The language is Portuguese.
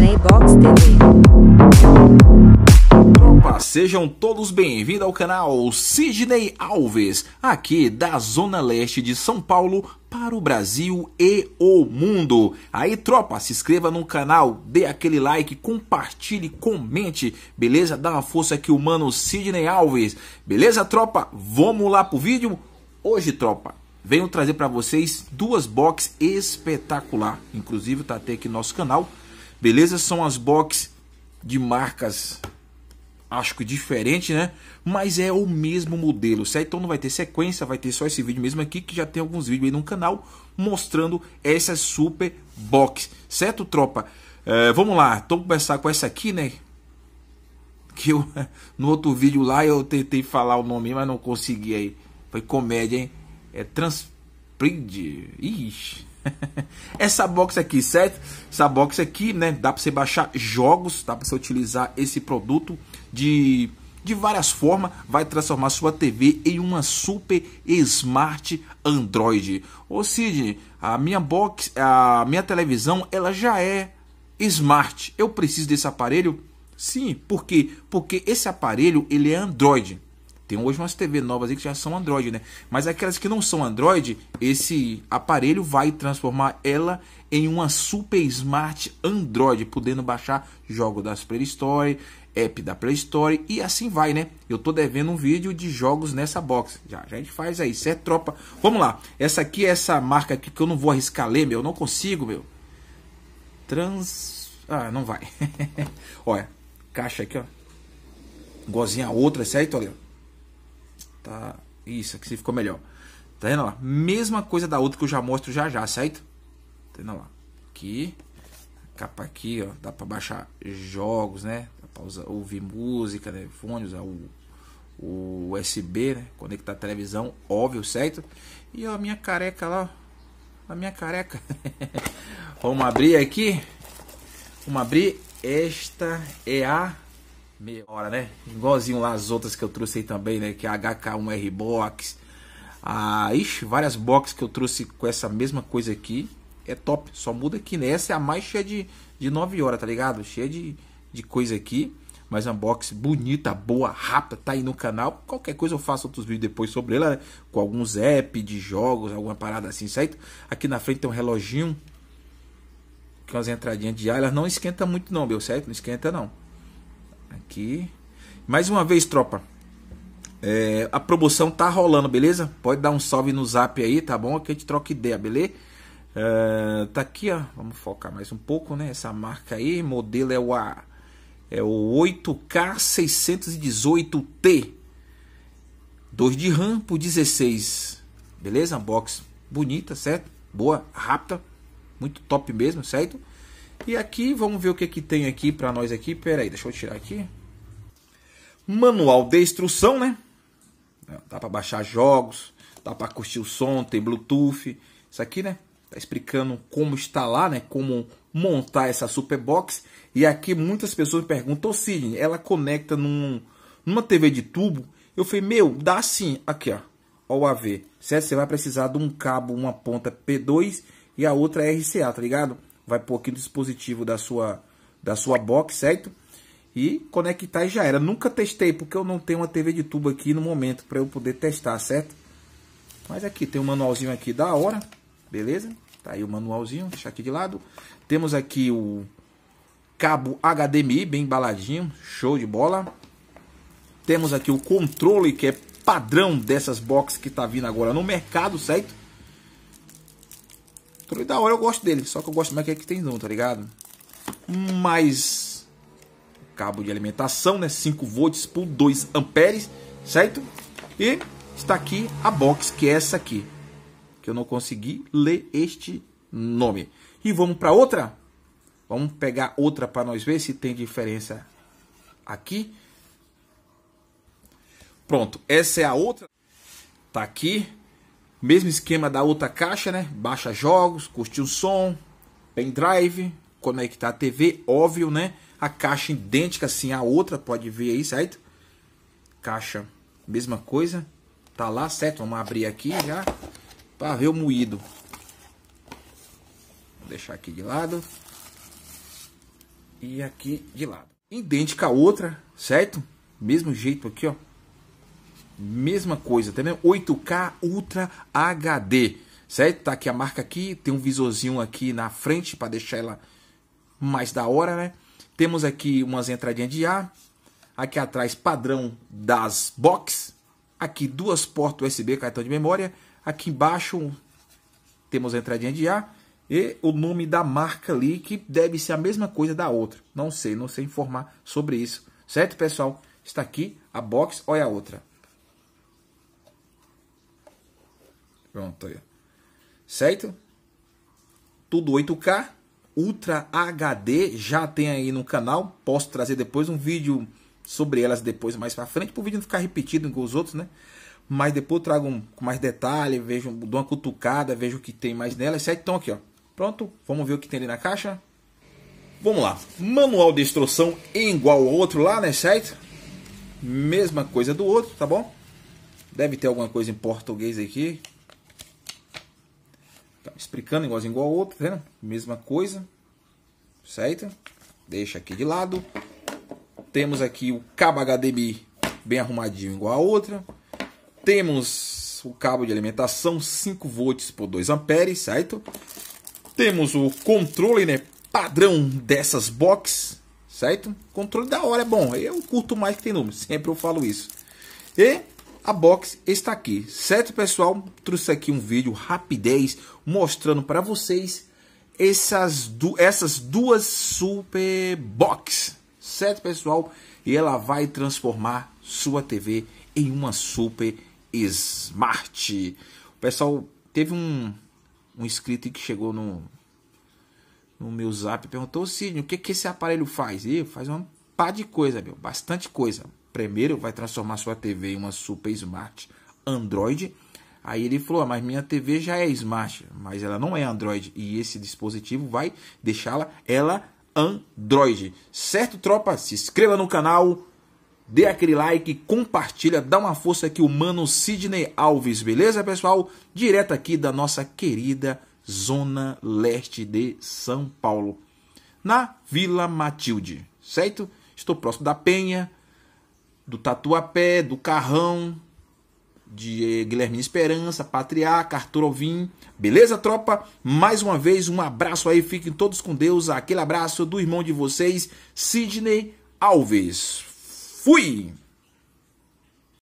Disney né? Box TV. sejam todos bem-vindos ao canal Sidney Alves, aqui da Zona Leste de São Paulo, para o Brasil e o mundo. Aí, tropa, se inscreva no canal, dê aquele like, compartilhe, comente, beleza? Dá uma força aqui, humano Sidney Alves. Beleza, tropa? Vamos lá pro vídeo? Hoje, tropa, venho trazer para vocês duas box espetacular. Inclusive, tá até aqui no nosso canal. Beleza? São as box de marcas, acho que diferente, né? Mas é o mesmo modelo, certo? Então não vai ter sequência, vai ter só esse vídeo mesmo aqui, que já tem alguns vídeos aí no canal mostrando essa super box, certo, tropa? É, vamos lá, então começar com essa aqui, né? Que eu, no outro vídeo lá eu tentei falar o nome, mas não consegui aí. Foi comédia, hein? É Transprid. Ixi. Essa box aqui, certo? Essa box aqui, né? Dá para você baixar jogos, dá para você utilizar esse produto de de várias formas, vai transformar sua TV em uma super smart Android. Ô Cid, a minha box, a minha televisão, ela já é smart. Eu preciso desse aparelho? Sim, porque Porque esse aparelho ele é Android. Tem hoje umas TV novas aí que já são Android, né? Mas aquelas que não são Android, esse aparelho vai transformar ela em uma super smart Android, podendo baixar jogo das Play Store, app da Play Store e assim vai, né? Eu tô devendo um vídeo de jogos nessa box. Já, já a gente faz aí, certo, é tropa? Vamos lá. Essa aqui é essa marca aqui que eu não vou arriscar ler, meu. Eu não consigo, meu. Trans... Ah, não vai. Olha, caixa aqui, ó. Gozinha outra, certo? Olha, Tá. Isso, aqui ficou melhor. Tá vendo lá? Mesma coisa da outra que eu já mostro já já, certo? Tá vendo lá? Aqui. Capa aqui, ó. Dá pra baixar jogos, né? Dá pra usar, ouvir música, né? Fone, usar o, o USB, né? Conectar a televisão, óbvio, certo? E ó, a minha careca lá. A minha careca. Vamos abrir aqui. Vamos abrir. Esta é a meia hora, né? Igualzinho lá as outras que eu trouxe aí também, né? Que é a HK1R Box. A... Ah, ixi, várias boxes que eu trouxe com essa mesma coisa aqui. É top. Só muda que nessa né? é a mais cheia de, de 9 horas, tá ligado? Cheia de, de coisa aqui. Mas uma box bonita, boa, rápida, tá aí no canal. Qualquer coisa eu faço outros vídeos depois sobre ela, né? Com alguns apps de jogos, alguma parada assim, certo? Aqui na frente tem um reloginho. Com é as entradinhas de ar. Ela não esquenta muito não, meu, certo? Não esquenta não. Aqui. Mais uma vez, tropa. É, a promoção tá rolando, beleza? Pode dar um salve no zap aí, tá bom? Que a gente troca ideia, beleza? É, tá aqui, ó. Vamos focar mais um pouco, né? Essa marca aí. Modelo é o, a, é o 8K618T. 2 de RAM por 16. Beleza? Box bonita, certo? Boa, rápida. Muito top mesmo, certo? E aqui, vamos ver o que, que tem aqui para nós aqui. Pera aí, deixa eu tirar aqui. Manual de instrução, né? É, dá para baixar jogos, dá para curtir o som, tem Bluetooth. Isso aqui, né? Tá explicando como instalar, né? Como montar essa Superbox. E aqui muitas pessoas perguntam, Sidney, ela conecta num, numa TV de tubo? Eu falei, meu, dá sim. Aqui, ó. Ó o AV. Certo? Você vai precisar de um cabo, uma ponta P2 e a outra RCA, tá ligado? vai pôr aqui no dispositivo da sua, da sua box, certo? E conectar e já era. Nunca testei, porque eu não tenho uma TV de tubo aqui no momento para eu poder testar, certo? Mas aqui tem um manualzinho aqui da hora, beleza? Tá aí o manualzinho, deixar aqui de lado. Temos aqui o cabo HDMI, bem embaladinho, show de bola. Temos aqui o controle que é padrão dessas boxes que tá vindo agora no mercado, certo? controle da hora, eu gosto dele. Só que eu gosto mais que é que tem não, tá ligado? mais cabo de alimentação, né? 5 volts por 2 amperes, certo? E está aqui a box, que é essa aqui. Que eu não consegui ler este nome. E vamos para outra? Vamos pegar outra para nós ver se tem diferença aqui. Pronto, essa é a outra. Tá aqui mesmo esquema da outra caixa, né? Baixa jogos, curte o som, pendrive, conectar a TV, óbvio, né? A caixa idêntica assim à outra, pode ver aí, certo? Caixa, mesma coisa. Tá lá, certo? Vamos abrir aqui já para ver o moído. Vou deixar aqui de lado. E aqui de lado. Idêntica à outra, certo? Mesmo jeito aqui, ó mesma coisa, também tá 8K Ultra HD, certo? Tá aqui a marca aqui, tem um visorzinho aqui na frente para deixar ela mais da hora, né? Temos aqui umas entradinhas de ar, aqui atrás padrão das box, aqui duas portas USB, cartão de memória, aqui embaixo temos a entradinha de ar e o nome da marca ali que deve ser a mesma coisa da outra. Não sei, não sei informar sobre isso. Certo, pessoal? Está aqui a box, olha a outra. Pronto aí. Certo? Tudo 8K, Ultra HD, já tem aí no canal. Posso trazer depois um vídeo sobre elas depois mais para frente, para o vídeo não ficar repetido com os outros, né? Mas depois trago um, com mais detalhe, vejo, dou uma cutucada, vejo o que tem mais nelas, certo? Então aqui, ó. Pronto, vamos ver o que tem ali na caixa. Vamos lá. Manual de instrução igual ao outro lá, né, certo? Mesma coisa do outro, tá bom? Deve ter alguma coisa em português aqui. Então, explicando igualzinho igual ao outro, tá vendo? Mesma coisa, certo? Deixa aqui de lado. Temos aqui o cabo HDMI bem arrumadinho igual a outra. Temos o cabo de alimentação 5 volts por 2 amperes, certo? Temos o controle, né, padrão dessas box, certo? Controle da hora é bom. Eu curto mais que tem número, sempre eu falo isso. E a box está aqui, certo pessoal? Trouxe aqui um vídeo rapidez mostrando para vocês essas, du essas duas super box, certo pessoal? E ela vai transformar sua TV em uma super smart. Pessoal, teve um, um inscrito que chegou no, no meu zap e perguntou, Sidney, o que, que esse aparelho faz? E faz uma par de coisa, meu, bastante coisa. Primeiro vai transformar sua TV em uma super smart Android. Aí ele falou: ah, Mas minha TV já é smart, mas ela não é Android. E esse dispositivo vai deixá-la ela Android. Certo, tropa? Se inscreva no canal, dê aquele like, compartilha, dá uma força aqui, o mano Sidney Alves, beleza, pessoal? Direto aqui da nossa querida Zona Leste de São Paulo, na Vila Matilde, certo? Estou próximo da Penha, do Tatuapé, do Carrão, de eh, Guilherme Esperança, Patriarca, Arthur Ovin. Beleza, tropa? Mais uma vez, um abraço aí. Fiquem todos com Deus. Aquele abraço do irmão de vocês, Sidney Alves. Fui!